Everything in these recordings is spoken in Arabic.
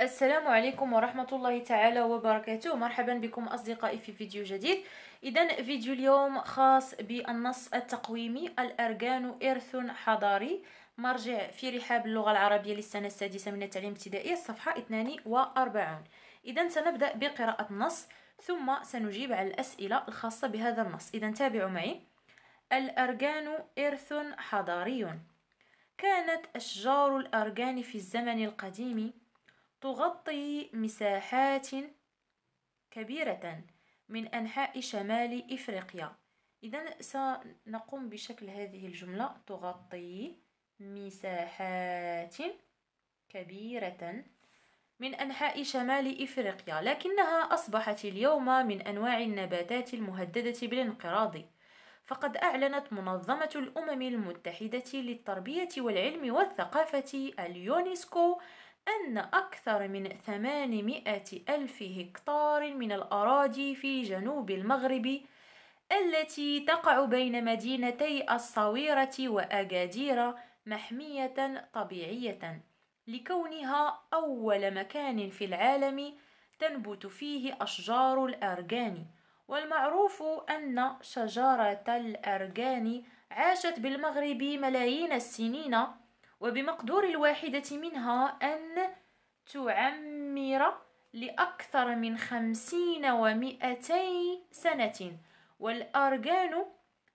السلام عليكم ورحمة الله تعالى وبركاته مرحبا بكم أصدقائي في فيديو جديد إذا فيديو اليوم خاص بالنص التقويمي الأركان إرث حضاري مرجع في رحاب اللغة العربية للسنة السادسة من التعليم الابتدائي الصفحة 42 إذا سنبدأ بقراءة النص ثم سنجيب على الأسئلة الخاصة بهذا النص إذا تابعوا معي الأركان إرث حضاري كانت أشجار الأركان في الزمن القديم تغطي مساحات كبيرة من أنحاء شمال إفريقيا إذا سنقوم بشكل هذه الجملة تغطي مساحات كبيرة من أنحاء شمال إفريقيا لكنها أصبحت اليوم من أنواع النباتات المهددة بالانقراض فقد أعلنت منظمة الأمم المتحدة للتربية والعلم والثقافة اليونسكو أن أكثر من 800 ألف هكتار من الأراضي في جنوب المغرب التي تقع بين مدينتي الصويرة وأكادير محمية طبيعية لكونها أول مكان في العالم تنبت فيه أشجار الأرجان والمعروف أن شجرة الأرجان عاشت بالمغرب ملايين السنين وبمقدور الواحدة منها أن تعمر لأكثر من خمسين ومئتي سنة والأرجان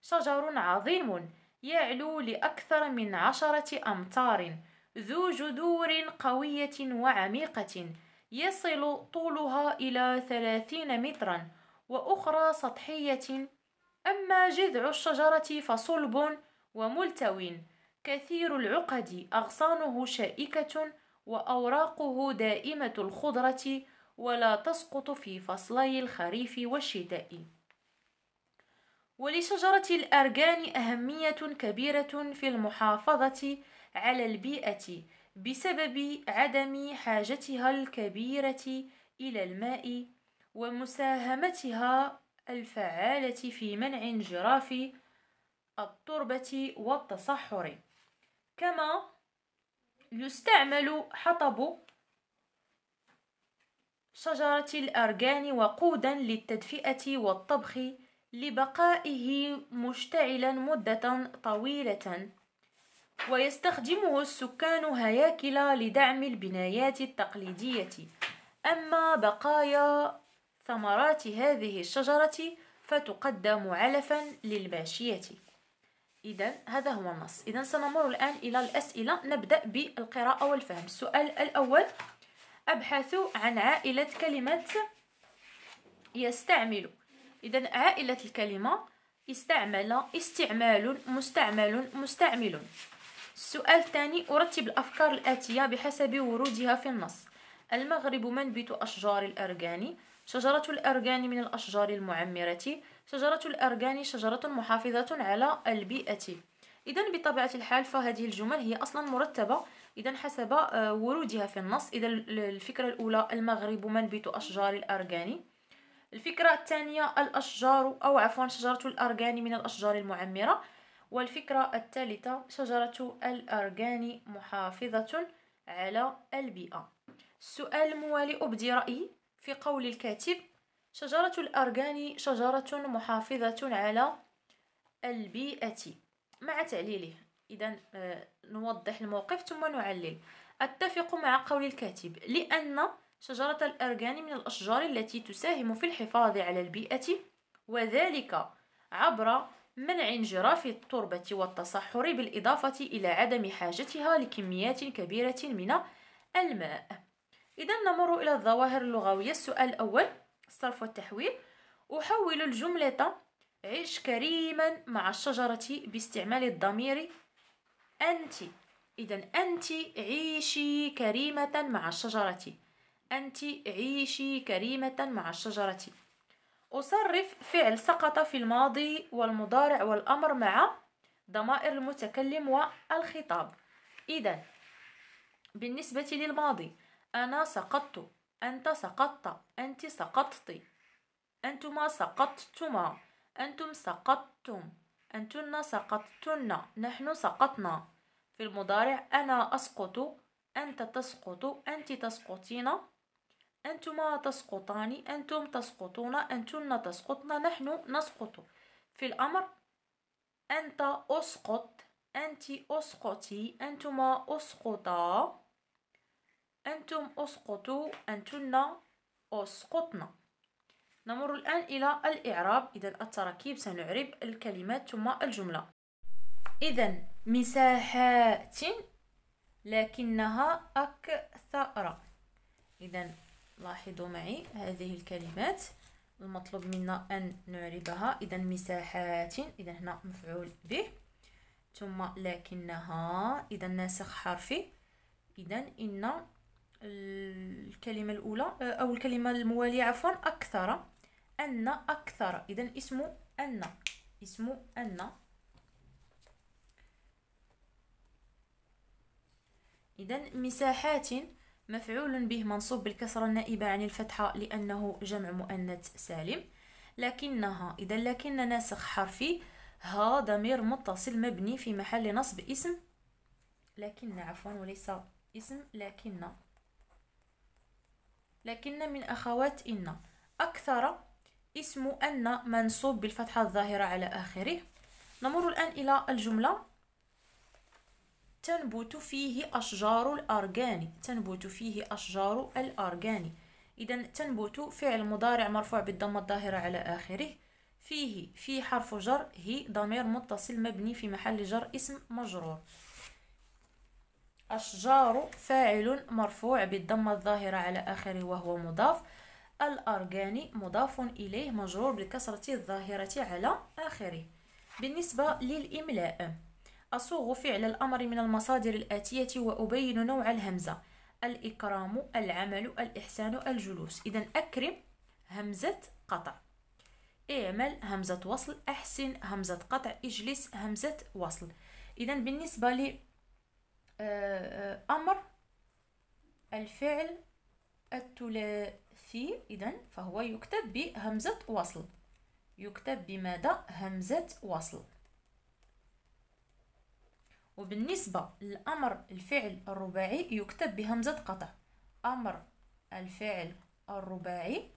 شجر عظيم يعلو لأكثر من عشرة أمتار ذو جذور قوية وعميقة يصل طولها إلى ثلاثين مترا وأخرى سطحية أما جذع الشجرة فصلب وملتوٍ كثير العقد أغصانه شائكة وأوراقه دائمة الخضرة ولا تسقط في فصلي الخريف والشتاء ولشجرة الأرجان أهمية كبيرة في المحافظة على البيئة بسبب عدم حاجتها الكبيرة إلى الماء ومساهمتها الفعالة في منع انجراف التربة والتصحر كما يستعمل حطب شجرة الأرجان وقودا للتدفئة والطبخ لبقائه مشتعلا مدة طويلة ويستخدمه السكان هياكل لدعم البنايات التقليدية أما بقايا ثمرات هذه الشجرة فتقدم علفا للماشية إذا هذا هو النص إذا سنمر الآن إلى الأسئلة نبدأ بالقراءة والفهم السؤال الأول أبحث عن عائلة كلمة يستعمل إذا عائلة الكلمة استعمل استعمال مستعمل مستعمل السؤال الثاني أرتب الأفكار الآتية بحسب ورودها في النص المغرب منبت أشجار الأرجان شجرة الأرغان من الأشجار المعمرة شجرة الأرغان شجرة محافظة على البيئة إذا بطبيعة الحال فهذه الجمل هي أصلا مرتبة إذا حسب آه، ورودها في النص إذا الفكرة الأولى المغرب منبت أشجار الأرغان الفكرة الثانية الأشجار أو عفوا شجرة الأرغان من الأشجار المعمرة والفكرة الثالثة شجرة الأرغان محافظة على البيئة السؤال الموالي أبدي رأيي في قول الكاتب شجرة الأرغان شجرة محافظة على البيئة مع تعليله إذا آه، نوضح الموقف ثم نعلل أتفق مع قول الكاتب لأن شجرة الأرغان من الأشجار التي تساهم في الحفاظ على البيئة وذلك عبر منع انجراف التربة والتصحر بالإضافة إلى عدم حاجتها لكميات كبيرة من الماء إذا نمر إلى الظواهر اللغوية السؤال الأول الصرف والتحويل أحول الجملة عش كريما مع الشجرة باستعمال الضمير أنت إذا أنت عيشي كريمة مع الشجرة أنت عيشي كريمة مع الشجرة أصرف فعل سقط في الماضي والمضارع والأمر مع ضمائر المتكلم والخطاب إذا بالنسبة للماضي أنا سقطت أنت سقطت أنت سقطت أنتما سقطتما أنتم سقطتم أنتن سقطتن نحن سقطنا في المضارع أنا أسقط أنت تسقط أنت تسقطين أنتما تسقطان أنتم تسقطون أنتن تسقطن نحن نسقط في الأمر أنت أسقط أنت أسقطي أنتما أسقطا أنتم أسقطوا أنتن أسقطن نمر الآن إلى الإعراب إذا التراكيب سنعرب الكلمات ثم الجملة إذا مساحات لكنها أكثر إذا لاحظوا معي هذه الكلمات المطلوب منا أن نعربها إذا مساحات إذا هنا مفعول به ثم لكنها إذا ناسخ حرفي إذا إن الكلمة الأولى آه، أو الكلمة الموالية عفوا أكثر أن أكثر إذا اسم أن اسم أن إذا مساحات مفعول به منصوب بالكسرة النائبة عن الفتحة لأنه جمع مؤنث سالم لكنها إذا لكن ناسخ حرفي ها ضمير متصل مبني في محل نصب اسم لكن عفوا وليس اسم لكن لكن من أخوات إن أكثر اسم أن منصوب بالفتحة الظاهرة على آخره نمر الآن إلى الجملة تنبت فيه أشجار الأرجان تنبت فيه أشجار الأرجان إذا تنبت فعل مضارع مرفوع بالضمة الظاهرة على آخره فيه في حرف جر هي ضمير متصل مبني في محل جر اسم مجرور أشجار فاعل مرفوع بالضمة الظاهرة على آخره وهو مضاف الأرجاني مضاف إليه مجرور بالكسرة الظاهرة على آخره بالنسبة للإملاء أصوغ فعل الأمر من المصادر الآتية وأبين نوع الهمزة الإكرام العمل الإحسان الجلوس إذا أكرم همزة قطع اعمل همزة وصل أحسن همزة قطع اجلس همزة وصل إذا بالنسبة أمر الفعل الثلاثي إذا فهو يكتب بهمزة وصل يكتب بماذا همزة وصل وبالنسبة للأمر الفعل الرباعي يكتب بهمزة قطع أمر الفعل الرباعي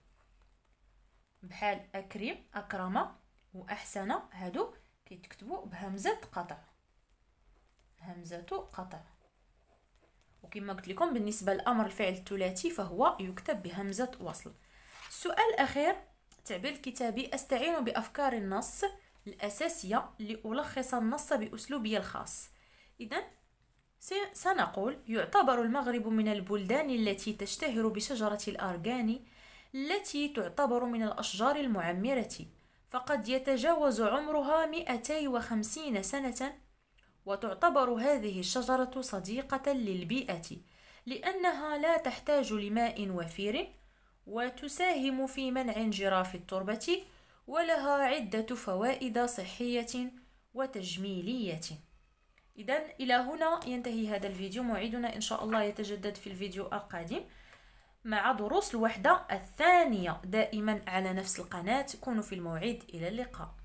بحال أكرم أكرم وأحسن هادو كيتكتبوا بهمزة قطع همزة قطع وكما قلت لكم بالنسبه لامر الفعل الثلاثي فهو يكتب بهمزه وصل السؤال الاخير تعبير الكتابي استعين بافكار النص الاساسيه لالخص النص باسلوبي الخاص اذا سنقول يعتبر المغرب من البلدان التي تشتهر بشجره الارغاني التي تعتبر من الاشجار المعمره فقد يتجاوز عمرها 250 سنه وتعتبر هذه الشجرة صديقة للبيئة لأنها لا تحتاج لماء وفير وتساهم في منع انجراف التربة ولها عدة فوائد صحية وتجميلية إذا إلى هنا ينتهي هذا الفيديو موعدنا إن شاء الله يتجدد في الفيديو القادم مع دروس الوحدة الثانية دائما على نفس القناة كونوا في الموعد إلى اللقاء